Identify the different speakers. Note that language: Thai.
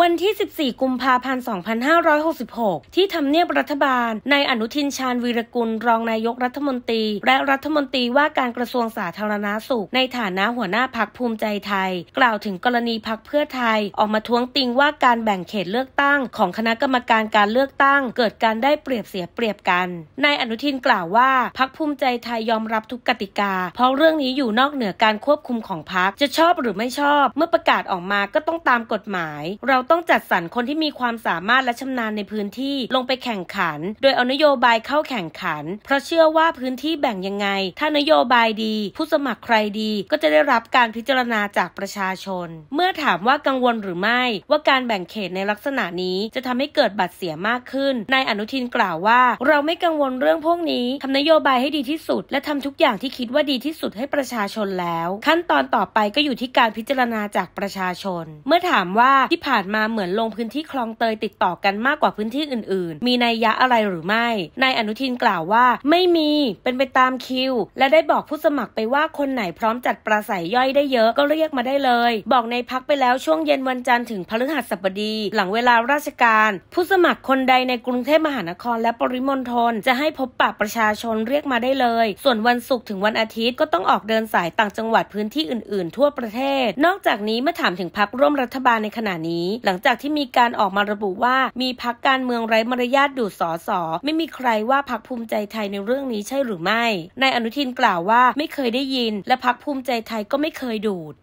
Speaker 1: วันที่ 14 กุมภาพันธ์2566 ที่ทำเนียบรัฐบาลนายอนุทินชาญวีรกุลรองนายกรัฐมนตรี และรัฐมนตรีว่าการกระทรวงสาธารณาสุข ในฐานะหัวหน้าพักภูมิใจไทย กล่าวถึงกรณีพักเพื่อไทย ออกมาท้วงติงว่าการแบ่งเขตเลือกตั้ง ของคณะกรรมการการเลือกตั้ง เกิดการได้เปรียบเสียเปรียบกันนายอนุทินกล่าวว่าพักภูมิใจไทยยอมรับทุกกติกา เพราะเรื่องนี้อยู่นอกเหนือการควบคุมของพักจะชอบหรือไม่ชอบ เมื่อประกาศออกมาก็ต้องตามกฎหมายเราราต้องจัดสรรคนที่มีความสามารถและชำนาญในพื้นที่ลงไปแข่งขัน โดยเอานโยบายเข้าแข่งขัน เพราะเชื่อว่าพื้นที่แบ่งยังไง ถ้านโยบายดี ผู้สมัครใครดีก็จะได้รับการพิจารณาจากประชาชน เมื่อถามว่ากังวลหรือไม่ ว่าการแบ่งเขตในลักษณะนี้จะทำให้เกิดบัตรเสียมากขึ้น นายอนุทินกล่าวว่า เราไม่กังวลเรื่องพวกนี้ทำนโยบายให้ดีที่สุด และทำทุกอย่างที่คิดว่าดีที่สุดให้ประชาชนแล้วขั้นตอนต่อไปก็อยู่ที่การพิจารณาจากประชาชน เมื่อถามว่าที่ผ่านมาเหมือนลงพื้นที่คลองเตยติดต่อกันมากกว่าพื้นที่อื่น ๆ มีนัยยะอะไรหรือไม่นายอนุทินกล่าวว่า ไม่มี เป็นไปตามคิว และได้บอกผู้สมัครไปว่าคนไหนพร้อมจัดปราศัยย่อยได้เยอะก็เรียกมาได้เลย บอกในพักไปแล้วช่วงเย็นวันจันทร์ถึงพฤหัสบดี หลังเวลาราชการ ผู้สมัครคนใดในกรุงเทพมหานครและปริมณฑลจะให้พบปะประชาชนเรียกมาได้เลย ส่วนวันศุกร์ถึงวันอาทิตย์ก็ต้องออกเดินสายต่างจังหวัดพื้นที่อื่น ๆทั่วประเทศ นอกจากนี้เมื่อถามถึงพักร่วมรัฐบาลในขณะนี้หลังจากที่มีการออกมาระบุว่า มีพักการเมืองไร้มารยาทดูดสอสอไม่มีใครว่าพักภูมิใจไทยในเรื่องนี้ใช่หรือไม่นายอนุทินกล่าวว่าไม่เคยได้ยิน และพักภูมิใจไทยก็ไม่เคยดูด